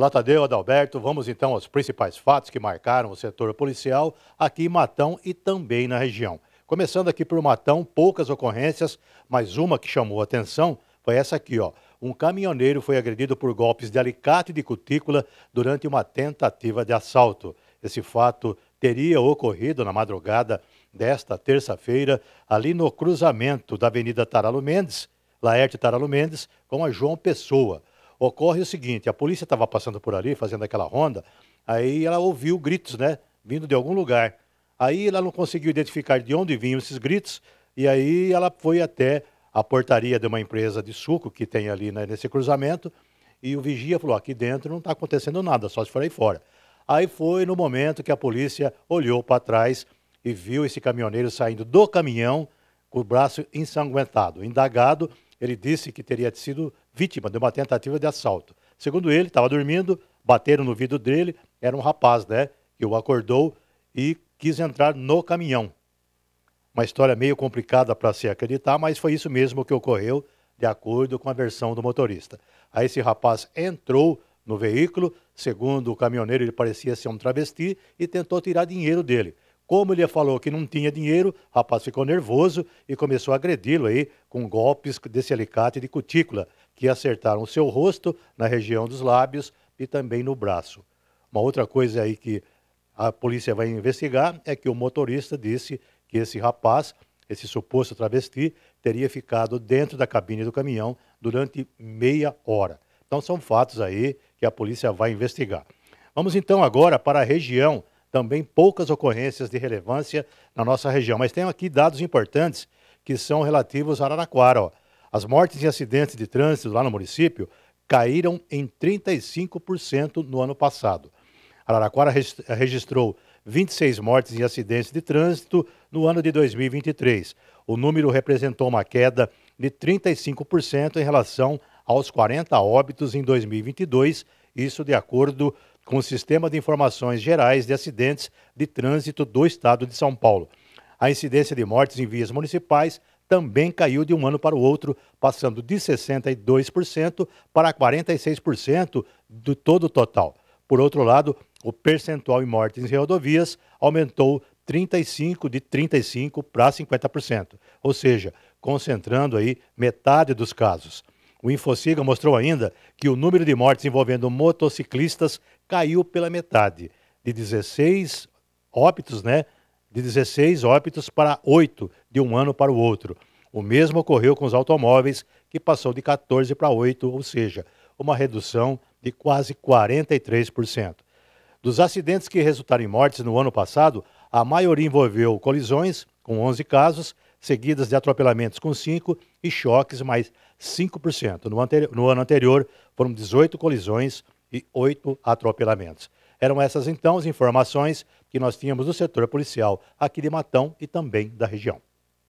Olá, Tadeu, Adalberto. Vamos então aos principais fatos que marcaram o setor policial aqui em Matão e também na região. Começando aqui por Matão, poucas ocorrências, mas uma que chamou atenção foi essa aqui, ó. Um caminhoneiro foi agredido por golpes de alicate e de cutícula durante uma tentativa de assalto. Esse fato teria ocorrido na madrugada desta terça-feira, ali no cruzamento da Avenida Taralo Mendes, Laerte Taralo Mendes, com a João Pessoa. Ocorre o seguinte: a polícia estava passando por ali, fazendo aquela ronda, aí ela ouviu gritos, né? Vindo de algum lugar. Aí ela não conseguiu identificar de onde vinham esses gritos, e aí ela foi até a portaria de uma empresa de suco que tem ali né, nesse cruzamento, e o vigia falou: aqui dentro não está acontecendo nada, só se for aí fora. Aí foi no momento que a polícia olhou para trás e viu esse caminhoneiro saindo do caminhão com o braço ensanguentado. Indagado, ele disse que teria sido vítima de uma tentativa de assalto. Segundo ele, estava dormindo, bateram no vidro dele, era um rapaz, né? Que o acordou e quis entrar no caminhão. Uma história meio complicada para se acreditar, mas foi isso mesmo que ocorreu, de acordo com a versão do motorista. Aí esse rapaz entrou no veículo, segundo o caminhoneiro, ele parecia ser um travesti e tentou tirar dinheiro dele. Como ele falou que não tinha dinheiro, o rapaz ficou nervoso e começou a agredi-lo aí com golpes desse alicate de cutícula, que acertaram o seu rosto, na região dos lábios e também no braço. Uma outra coisa aí que a polícia vai investigar é que o motorista disse que esse rapaz, esse suposto travesti, teria ficado dentro da cabine do caminhão durante meia hora. Então são fatos aí que a polícia vai investigar. Vamos então agora para a região, também poucas ocorrências de relevância na nossa região, mas tem aqui dados importantes que são relativos a Araraquara. Ó. As mortes em acidentes de trânsito lá no município caíram em 35% no ano passado. Araraquara registrou 26 mortes em acidentes de trânsito no ano de 2023. O número representou uma queda de 35% em relação aos 40 óbitos em 2022, isso de acordo com o Sistema de Informações Gerais de Acidentes de Trânsito do Estado de São Paulo. A incidência de mortes em vias municipais também caiu de um ano para o outro, passando de 62% para 46% do todo o total. Por outro lado, o percentual em mortes em rodovias aumentou 35 de 35 para 50%, ou seja, concentrando aí metade dos casos. O Infociga mostrou ainda que o número de mortes envolvendo motociclistas caiu pela metade, de 16 óbitos, né, de 16 óbitos para 8 de um ano para o outro. O mesmo ocorreu com os automóveis, que passou de 14 para 8, ou seja, uma redução de quase 43%. Dos acidentes que resultaram em mortes no ano passado, a maioria envolveu colisões, com 11 casos, seguidas de atropelamentos, com 5 e choques, mais 5%. No, anteri no ano anterior, foram 18 colisões e 8 atropelamentos. Eram essas então as informações que nós tínhamos do setor policial aqui de Matão e também da região.